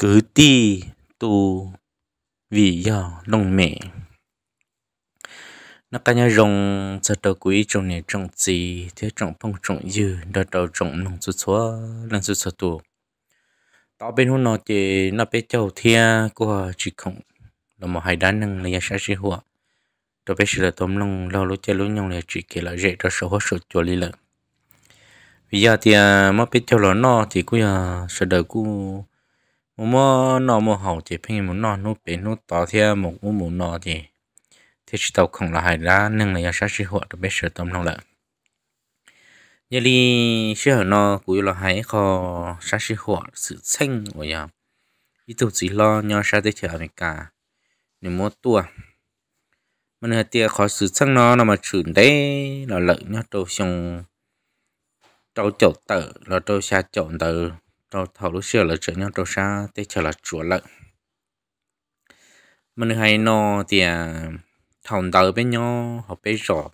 cứ ti tu vì do nông mẹ nó cá nhau rong sẽ đầu quý trong này trong gì thế trong phong trong dư đợt đầu trong nông số số nông số số tu tao bên hôm nọ thì nó bé cháu thia của chỉ không là một hai đá năng là nhà sẽ sẽ hùa tao bé sẽ là tôm nông lâu lâu chơi lối nhông là chỉ kể là dễ cho số hết số cho lý lợn bây giờ thì mà bé cháu lớn nọ thì cũng sẽ đầu cũng một mò nọ một hậu chỉ phim một nọ nút bể nút tỏ theo một mũ mũ nọ thì thế chỉ tao không là hài ra nhưng là do sát sĩ hoa tao biết sửa tâm lòng lợn như đi xí hở nọ cũng là hãy khó sát sĩ hoa sự xanh của nhà ý tụ chỉ lo nhau sát tới chợ mình cả nếu mua tua mình hãy tia khó sự xanh nó là mà chuyển đế là lợi nhá trâu xong trâu chậu tờ là trâu xa chậu tờ rồi thầu lúc xưa là trở nhau rồi xa tới trở là chuột lợn mình hay nó thì à, thòng tờ bên nhau họ bé rò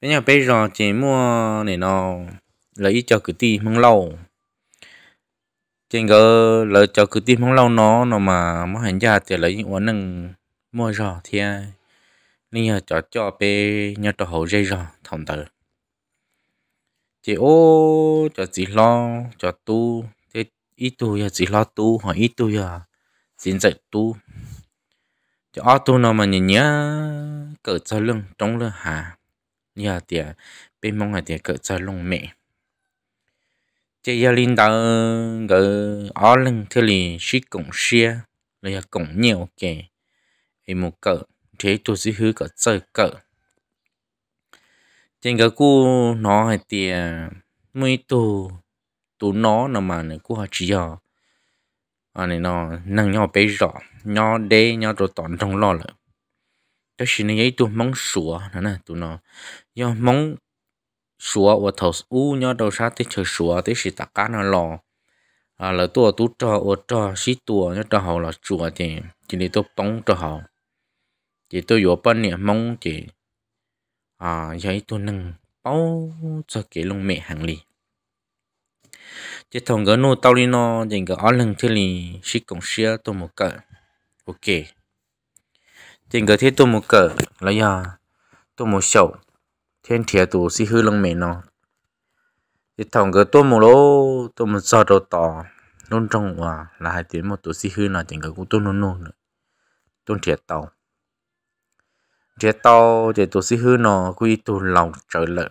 bên nhau bé rò chỉ mua để nó lấy cho cứ ti mong lâu trên cơ lấy cho cứ ti mong lâu nó nó mà mua hàng ra thì lấy những quán nâng mua rò thì à, nên giờ cho cho bên nhau cho hậu dây rò thòng tờ chị ô cho chị lo cho tu thế ít tu giờ chị lo tu hỏi ít tu giờ xin dạy tu cho tu nào mà nhìn nhá cỡ cho lưng trong lưng hà nhà tiệt bên mong là tiệt cỡ cho lưng mẹ chị giờ linh đó gỡ ó lưng thế lì xí cổng xia là cổng nhiều kì em một cỡ thế tôi sẽ hứa cỡ chơi cỡ trên cái cô nó hay tiền mấy tù tù nó nó mà này cu họ chỉ à này nó năng nhau bây giờ nhau đê nhau rồi tòn trong lo rồi đó xin này tụ mong sủa nè nè tụ nó do mong sủa và thầu u nhau đầu sát tới chờ sủa thì xịt tạc cá nó lo à là tụ tụ cho ô cho xí tụ nhau trò hậu là chùa thì chỉ để tụ tống cho hậu chỉ tôi vừa bên này mong chỉ à giấy tôi nâng bao cho cái lông mẹ hàng lì chỉ thằng gỡ nô tao đi nó dành gỡ lần thứ lì xí cổng xia tôi một cỡ ok dành cái thế tôi một cỡ là ya tôi một sầu thiên thiệt tụ xí hư lông mẹ nó chỉ thằng gỡ tôi một lô tôi một giờ đầu tỏ nôn trong quá, là hai tiếng một tụ xí hư là dành cái cũng tôi nôn nôn nữa tôi thiệt tao chế to chế tổ sĩ hư nó quy tụ lòng trở lợ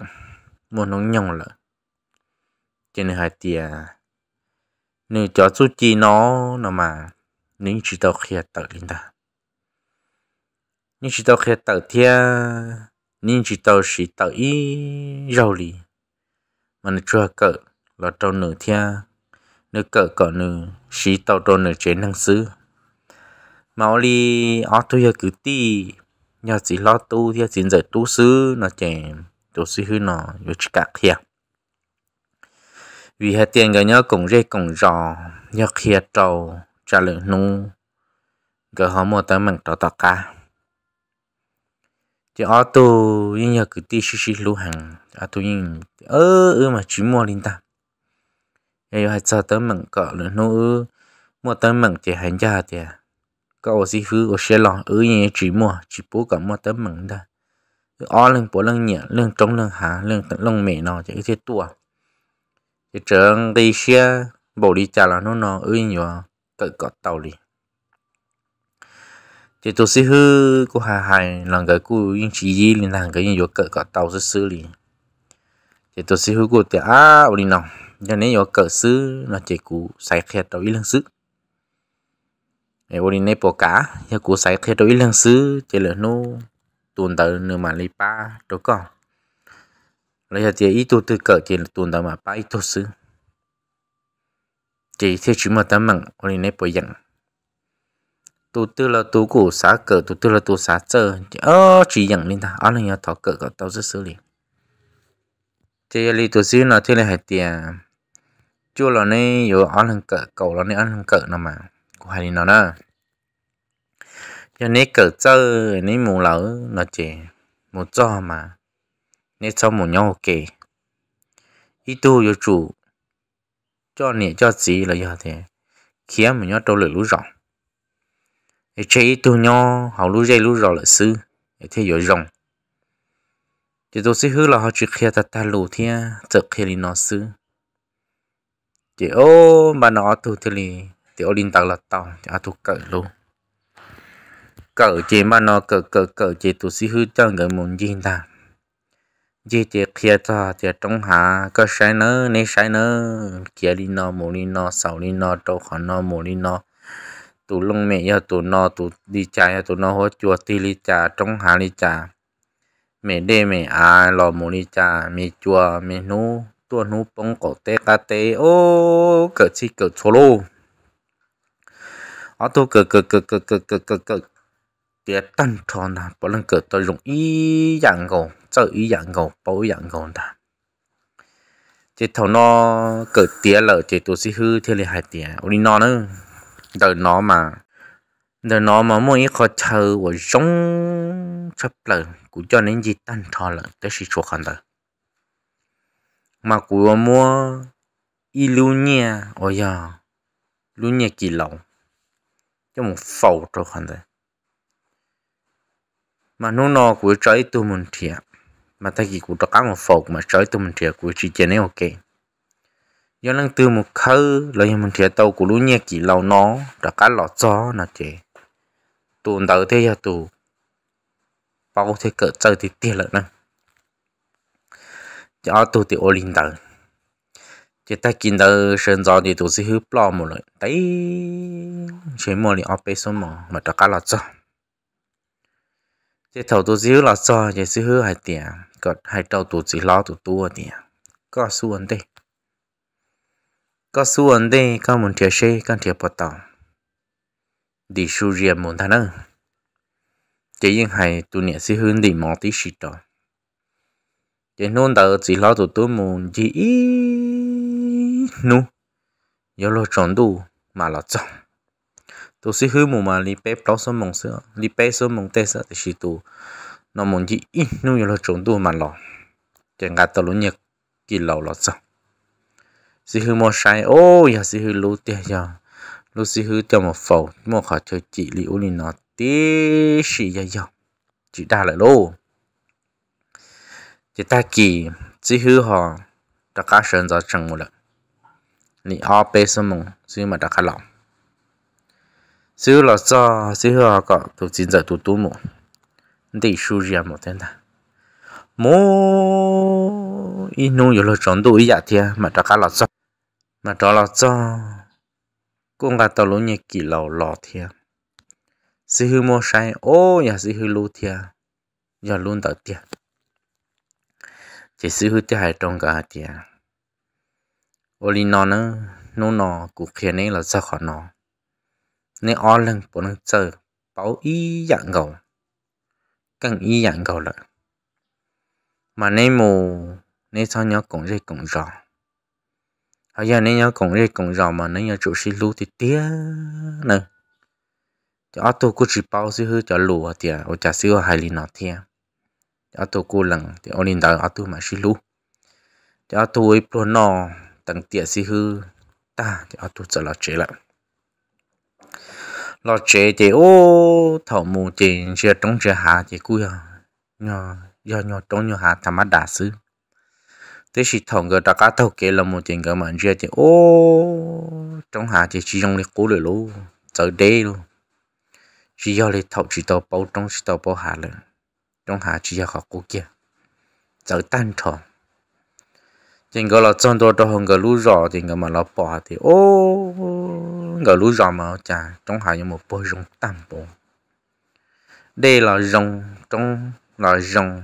muốn nó nhồng lợ trên hai tia nếu cho chú chi nó nó mà nếu chỉ tao khía tờ linh ta nếu chỉ tao khía tờ thia nếu chỉ tao chỉ tờ ý rau lì mà nó chưa cỡ là tao nửa thia nếu cỡ cỡ nửa chỉ tao tao nửa chế năng xứ mà ở đây ở tôi cứ ti nhà chỉ lo tu thì chỉ giờ tu sư nó chè tu sư hư nó yêu chỉ cả kia vì hai tiền cái nhớ cũng dễ cũng rò nhớ kia trâu trả lời nu cái họ mua tới mình tỏ tỏ cả chỉ ở tu nhưng nhớ cứ tí xí xí lú hàng ở tu nhưng ơ ơ mà chỉ mua linh ta ai hay sao tới mình cọ lời nu mua tới mình chỉ hành gia tiền ก็โอซิฟื้อโอเชลอเออยังจีมัวจีปูกับมัวเติมเหมือนเด้ออ้อเรื่องปูเรื่องเหนี่ยเรื่องจงเรื่องหาเรื่องเรื่องเมนอจะเออเทตัวจะเจอตีเชียบริจาคแล้วนอเอออยู่เกิดกอดเต่าลีจะตัวซิฟื้อกูหาหายหลังเกิดกูยังจียีหลังเกิดยังอยู่เกิดกอดเต่าซื้อลีจะตัวซิฟื้อกูแต่อ้าวลีน้องเดี๋ยวนี้อยู่เกิดซื้อนะเจกูใส่เครียดเอาอีเรื่องซื้อ e wo ne po ka ya ku sai the to ilang su che le no tun ta ne ma li pa to ko le ya tie i tu tu ka che tun ta pa i to su che the chi ma ta mang wo ne po yang tu tư là tu cũ xá cờ tu tư là tu xá chờ ơ chỉ nhận lên ta ở này nhà thọ cờ tao rất xử lý thế lý tu xí là thế là hạt tiền chua là này yo ở lần cờ cầu là này ở lần cờ nào mà hay nó đó cho nên cỡ chơi nên mù lỡ nó chỉ một cho mà nên sau một nhau kể ít tu vô chủ cho nè cho gì là giờ thế khi mà nhau trâu lửa lũ rộng để chế ít tu nhau hầu lũ dây lũ rộng là sư để thế yếu rộng thì tôi sẽ hứa là họ chỉ khi ta ta lù thế tự khi nó sư chỉ ô mà nó tu thì tiểu linh tàu là tàu à thuộc cỡ luôn cỡ chế mà nó cỡ cỡ cỡ chế tụ sĩ hư cho người muốn gì ta gì chế kia cho chế trong hạ có sai nữa nên sai nữa kia đi nó muốn đi nó sau đi nó đâu khó nó muốn đi nó tụ lông mẹ ya tụ nó tụ đi cha ya tụ nó hỗ chùa ti đi cha trong hạ đi cha mẹ đê mẹ à lò muốn đi cha mẹ chùa mẹ nú tua nú bông cổ tê cá tê ô cỡ chi cỡ chô lô họ tu cực cực cực cực cực cực cực cực tiệt tân cho nà bỏ lên cực tôi dùng ý dạng gồm cho ý dạng gồm bỏ ý dạng gồm ta nó cực tiệt lợ chỉ tu sĩ hư thiên lý hai tiệt ôi nó nữa đời nó mà đời nó mà mỗi khó chờ và giống chấp lợ cũng cho nên gì tân cho lợ tới sự chỗ khăn đời mà của mua y lưu nhẹ ôi giờ lưu nhẹ kỳ lỏng cho một phẩu cho khoản đấy mà nó nó của trái tôi mình thiệt mà ta chỉ của các một phẩu mà trái tôi mình thiệt của chỉ chơi này ok do năng tư một khứ là mình thiệt tàu của lũ nhẹ kỹ lâu nó đã cá lọ gió là chế tụn đầu thế giờ à, tụ bao thế cỡ chơi thì tiền lợi năng cho tụ thì ô linh đầu chỉ ta kiến đầu sơn gió thì tụi sẽ hứa lo một lần đấy chỉ một lần ôp số mà mà tất cả là cho chỉ thầu tụi sẽ hứa là cho chỉ sẽ hứa hai tiền còn hai đầu tụi sẽ lo tụi tua tiền có số vấn đề, có số vấn đề có một chia sẻ có chia bắt đầu đi su riêng muốn thằng nữa chỉ những hai tụi nhẹ sẽ hướng đi mỏ tí xịt đó chỉ nôn đầu chỉ lo tụi tôi muốn chỉ nu yo lo chọn đủ mà lo chọn tu sĩ hư mù mà li bé bao số mong sữa li bé số mong tê sợ thì chỉ tu nó mong gì ít nu yo lo chọn đủ mà lo chẳng gạt tao luôn nhật kỳ lâu lo chọn sĩ hư mò sai ô ya sĩ hư lu tia ya lu sĩ hư cho một phẩu mò khó chơi chị li u li nó tí sĩ ya ya chị đa lại lô chị ta kỳ sĩ hư họ đã cá sơn ra chẳng một lần ni o pe sơ mùng mà đã khá lỏng sư là cho sư hờ có thuộc chính giờ tu tu mù đi su riêng một tên ta mô inu yếu lo chọn đủ ý dạ thia mà đã khá lỏng mà đó là cho cũng là tàu lũ nhẹ kỳ lầu lò thia sư hư ô nhà sư hư lu giờ luôn tới thia chỉ sư hư thia hai trong cả ôi li nó nó nó nó cụ kia này là sao khó nó nên o lần bố nó chờ bảo y dạng gầu cần y dạng gầu lại mà nên mù nên sao nhớ cũng dây cũng rõ bây giờ nên nhớ cũng dây cũng rõ mà nên nhớ chủ sĩ lưu thì tía nè cho tôi cũng chỉ bao sư hư cho lùa thì ở chả sư à hai li nó thì cho tôi cũng lần thì ông linh đạo tôi mà sĩ lưu cho tôi pro nó tận tiệt si hư ta thì ở tu trở lo chế lại lo chế thì ô thầu mù thì chưa trống chưa hạ thì cua à. nhỏ do nhỏ trống nhỏ hạ tham mắt đả sứ thế thì thằng người ta cá thầu kế là một tiền cái mà chưa thì ô trống hạ thì chỉ trong cái cố lại luôn trở đê luôn chỉ do lấy thầu chỉ tàu bao trống chỉ tàu bao hạ lên trống hạ chỉ do họ cố kia trở tan thầu chính cái là trong đó đó không cái lúa rõ chính cái mà nó bỏ thì ô cái lúa rõ mà chả trong hải như một bôi rong tam bộ đây là rong trong là rong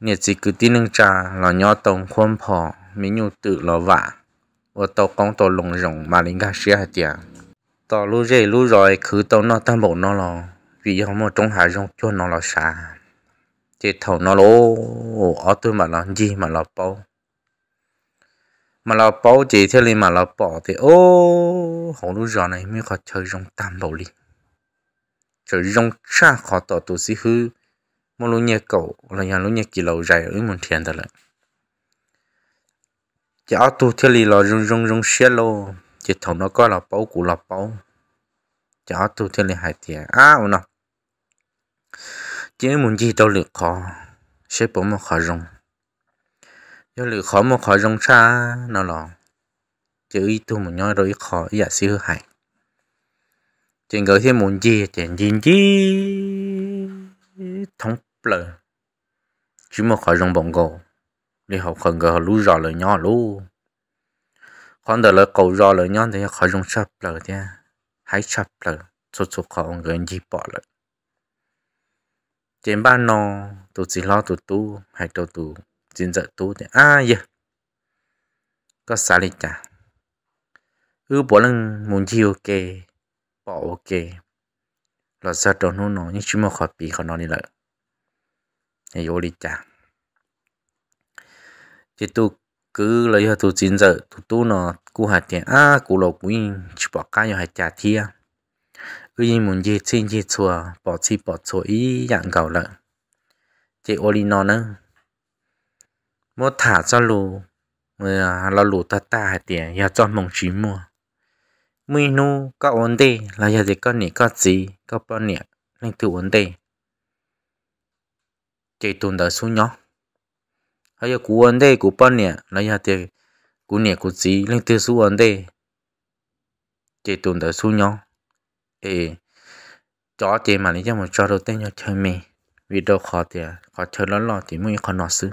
nhiệt chỉ cứ tin nâng trà là nhỏ tông khuôn phò mình nhu tự là vạ và tàu con tàu lồng rồng mà linh gà xe hạt tiền tàu lúa rễ lúa rồi cứ tàu nó tam bộ nó là vì không mà trong hải rong cho nó là xa chế thầu nó lỗ ở tôi mà là gì mà là bao mà là bảo chỉ thế này mà là bảo thì ô hồng lũ giờ này mới khó chơi rong tam bảo li chơi rong cha khó tỏ tụ sĩ hư mà lũ nhẹ cậu là nhà lúc nhẹ kỳ lâu dài ở một thiên thật lại chỉ ở tụ thế này là rong rong rong xe lô chỉ thằng nó coi là bảo cụ là bảo chỉ ở tụ thế này hai tiền à ổn nào chỉ muốn gì đâu được khó sẽ bỏ mà khó rong do lửa khó mà khỏi rong xa nó lò chữ y tu mà nhoi rồi khó giả xí hư hại chuyện gửi thêm muốn gì chuyện gì gì thong lờ chỉ mà khỏi rong bồng gồ đi học khẩn gờ lú rò lời nhỏ lú khoan đợi lời cầu rò lời nhỏ thì khỏi rong sập lờ thế hãy sập lờ chút chút khó ông gần gì bỏ lời trên ban nó tụt chỉ lo tụt tu hay tụt tu dinh dợ tú thì à giờ dạ. có xả lịch chả ư bỏ lần muốn gì ok bỏ ok là sao đó nó nó nhưng chúng mà khỏi bị khỏi nó đi lại hay vô lịch chả thì tôi cứ lấy hết tôi dinh dợ tôi tôi nó cú hạt tiền à cú lộc cú in chỉ bỏ cá vào hạt trà thia ư yên muốn gì xin gì chùa bỏ chi bỏ chùa ý dạng gạo lợi chị ô nó nữa mua thả cho lù là lù ta ta hay tiền ya cho mong chỉ mua mui nu có ổn đề là giờ thì có nè có gì có bao nè nên tự ổn đề chạy tuần đời xuống nhỏ hay là cú ổn đề cú bao nè là giờ thì cú nè cú gì nên tự xuống ổn đề chạy tuần đời xuống nhỏ ê chó chỉ mà lấy cho một chó đầu tiên cho chơi mì đâu khó tiền khó chơi lớn lo thì mới khó nói xứ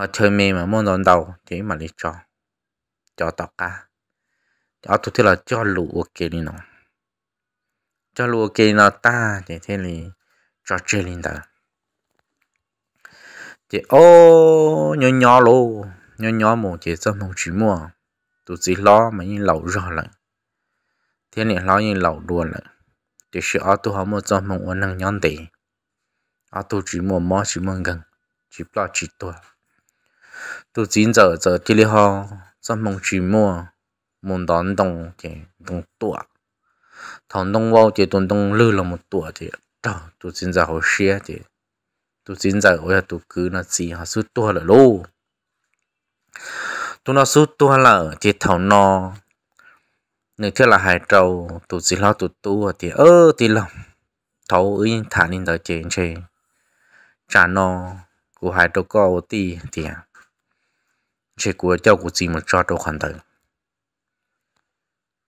họ ờ, chơi mê mà muốn đón đầu chỉ mà đi cho cho tao cả cho ờ, tôi thế là cho lũ ok đi nó cho lũ ok nó ta thì thế là cho chơi lên đó thì ô nhỏ nhỏ lô nhỏ nhỏ mù chỉ cho mù chỉ mua tôi chỉ lo mà nhìn lẩu rõ lại thế này lo nhìn lẩu đùa lại thì sự ở tôi không muốn cho mù năng nhon tệ ở tôi chỉ mua mò chỉ mua gần chỉ lo chỉ tôi tôi chín giờ giờ chỉ li ho xong mong chỉ mua muốn đón đồng chỉ đồng tuổi thằng đồng vào chỉ tuần đồng lư là một tuổi chỉ đó tôi chín giờ hồi xưa chỉ tôi chín ôi tôi cứ là gì họ suốt tuổi là lô nó suốt tuổi là chỉ thầu no nếu thế là hai trâu tôi chỉ lo tôi tu thì ơ thì lòng thấu ấy thả lên tới trên trên trả nó của hai trâu có tí tiền chế của cháu của gì mà cho đồ khoản thử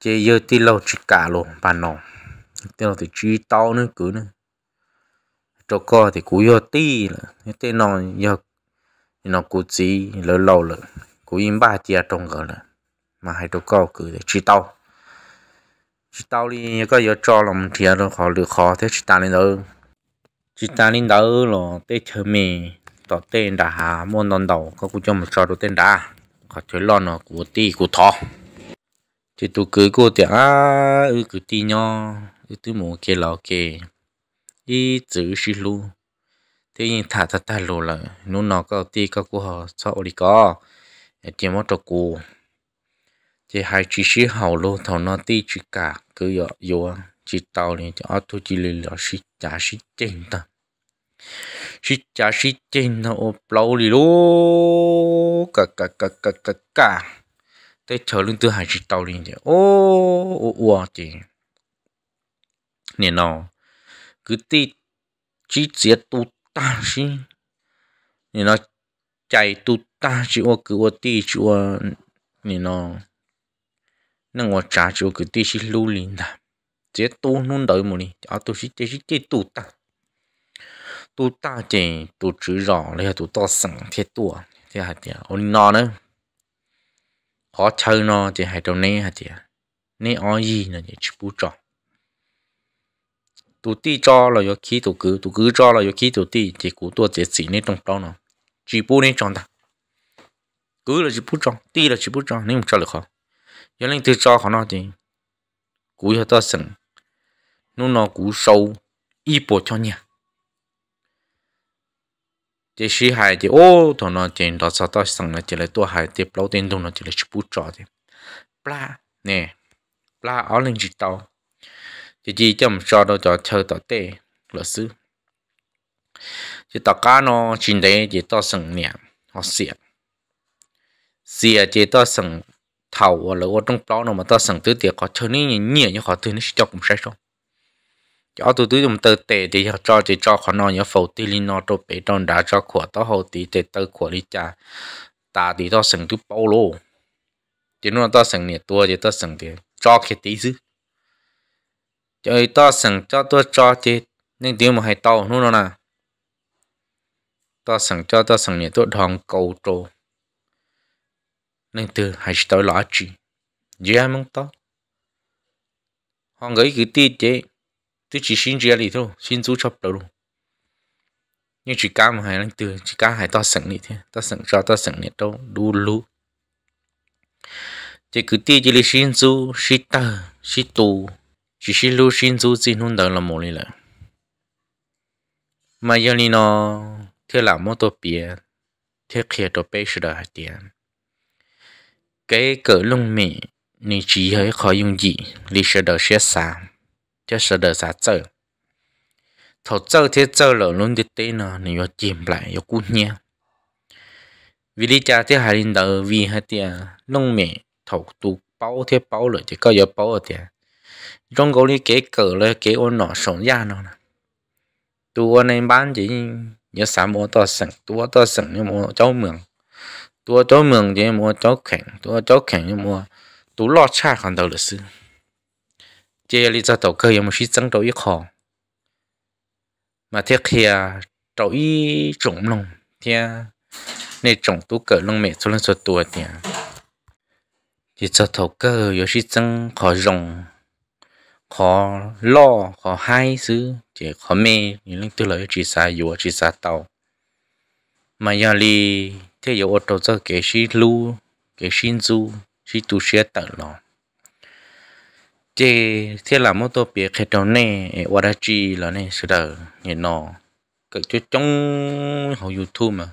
chế giờ tí lâu chỉ cả luôn bàn nọ tí lâu thì chỉ to nữa cứ nữa cho co thì cú giờ tí là thế nó giờ nó cú gì lâu lâu là cú im ba chia trong gờ là mà hai cho co cứ chỉ to chỉ tao đi có giờ cho làm thiệt rồi khó được khó thế chỉ ta lên đâu chỉ ta lên đâu là tết thơ mì ต่อเต้นด่าหามวนนอนเดาก็กูจะมาชอดูเต้นด่าขอช่วยรอหน่อกูตีกูทอจิตุกือกูเตียอ้าอือกูตีเนาะอือตื้อหมูเกลาเกอีจื้อชิลูที่ยิงถ่าทัดตาลูเลยนู่นนอก็ตีก็กูหอชอบอริกอเจียมอตกูเจียหายชีชีเห่าลูเท่านอตีจิกาคือเยอะยัวจิตเตาเนี่ยจะเอาทุจิเลยเหลือชิจ่าชิเจงตั้ง shit cha shit trên nó plau lì lô cả cả cả cả cả cả tới chờ lưng tư hải chỉ tàu liền ô ô ô chị nè nó cứ tí chỉ giết tu ta xí nè nó chạy tu ta chỉ ô cứ ô tí chỉ ô nè nó nâng ô trả chỉ ô cứ tí xí lưu liền ta giết tu nôn đợi một đi à tu xí tí xí tí tu ta tu ta chỉ tu chữ rõ là tu to sẵn thế tua thế hạt tiền ôn nó nữa ó chơi nó chỉ hai đâu nè hạt tiền nè ao gì nữa thì chỉ chú trọ tu ti cho là do khí tu cứ tu cứ cho là do khí tu ti chỉ cú tua thì chỉ nè trong đó nó chỉ bu nè trong ta cứ là chỉ bu trong ti là chỉ bu trong nè không cho được không do nên từ cho họ nó thì cú cho ta sẵn nó nó cú sâu y bộ cho nhà chỉ sĩ hài thì ô thằng nó chỉ đó sao tao sang là chỉ là tua hài thì lâu tiền thằng nó chỉ là chụp trò thì bla nè bla ở lên chỉ tao chỉ chỉ chấm cho đâu cho chơi tao tê là sư chỉ tao cá nó chỉ đấy chỉ tao sang nè họ xịa xịa chỉ tao sang thầu là ô trong đó nó mà tao sang tứ tiệc họ chơi ní nhẹ nhẹ như họ chơi nó sẽ cho cũng sai không cho tụi tôi dùng từ tệ thì cho chỉ cho họ nói những phổ tí linh nó cho bể trong đá cho của tao hậu tí thì tờ của đi cha ta thì tao sừng tôi bao lô chỉ nói tao sừng nhiều tua thì tao sừng thì cho cái tí dữ cho tao sừng cho tôi cho chỉ nên tiếng mà hay tao nó nè tao sừng cho tao sừng nhiều tôi thòng cầu trồ nên từ hay tao lọ chỉ dễ mong tao họ gửi cái tí chứ? tôi chỉ xin chia lì thôi xin chú chọc đầu nhưng chỉ cá mà hay là từ chỉ cá hay to sẵn đi thế to sẵn cho to sẵn này đâu đu lú chỉ cứ ti chỉ lì xin chú xin tờ xin tù chỉ xin lú xin chú xin hôn đời là một lì là mà giờ lì nó thế là một tổ bia thế kia tổ bê sẽ đòi tiền cái cỡ lông mì nên chỉ hơi khó dùng gì lì sẽ đòi sẽ sáng cho sợ đỡ xả sợ thầu sợ thế sợ lỡ luôn đi tê nó nếu yo chìm lại yo cút nhé vì đi cha thế hai linh đầu vì hai tia nông mẹ thầu tu bao thế bao rồi thì có yo bao ở tia trong gấu đi kế cờ lên kế ôn nọ sống ra nó tu anh em bán chỉ nhớ xả mua to sừng tu to sừng như mua cháu mường tu cháu mường thì mua cháu khèn tu cháu khèn như mua tu lo cha còn đầu là sư จลิจตเคยมชิจังตอีขอมาเทียเตอีจงลงเทียนจงตุเกิดลงเมทุลสตัวเนี่ยจิจตเกยมชิจังขอรงขอล่อขอให้ซื้อเจขอเมยิ่งตัวเลยจีสายอยู่จีสาเตามายาลีเที่ยว่อดตัวเกชิลูเกชินซูชิตุเชตตลอ chế à, thế là mô tô bia khai đầu nè qua đã chi là nè sửa đời nhẹ nò, cái chỗ trong họ youtube mà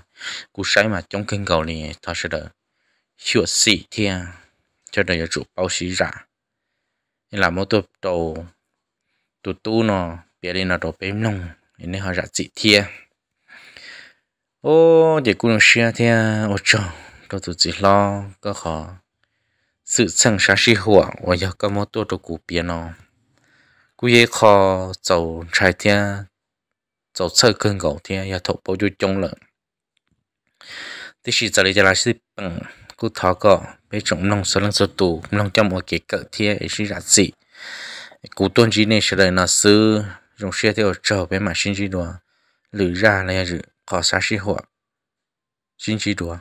cú sai mà trong kênh cầu nè, thật sửa đời hiệu sĩ thiên cho đời chủ báo sĩ ra nên là mô tô đầu tụ tu nò, bia đi nò đồ bếm nông nên họ ra chị thiên à. ô thì cũng xia thiên à, ô trời đồ tụt chỉ lo có khó sự sang sa si hùa và do các mô tô của biển nó cú ye kho tàu trái thia tàu sơ cơn gầu thia ya thọ bao nhiêu trong lợn thì chỉ giờ đây là sĩ bằng cú thọ cọ bé trọng nông số lần số tù nông trong một cái cỡ thia ấy chỉ là gì cú tuân chỉ này sẽ đời nó sư dùng xe theo chờ bé mà xin chỉ đùa lử ra là gì kho sa si hùa xin chỉ đùa